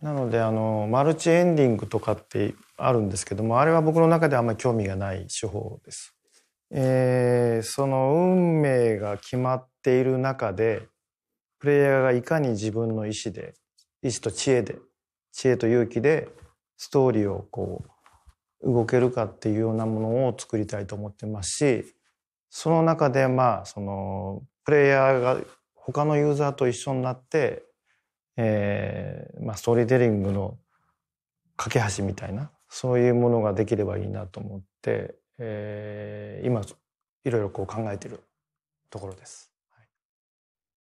なのであのマルチエンディングとかってあるんですけどもあれは僕の中であんまり興味がない手法です。えー、その運命が決まっている中でプレイヤーがいかに自分の意志で意志と知恵で知恵と勇気でストーリーをこう動けるかっていうようなものを作りたいと思ってますしその中でまあそのプレイヤーが他のユーザーと一緒になって、えーまあ、ストーリーテリングの架け橋みたいなそういうものができればいいなと思って、えー、今いろいろこう考えてるところです。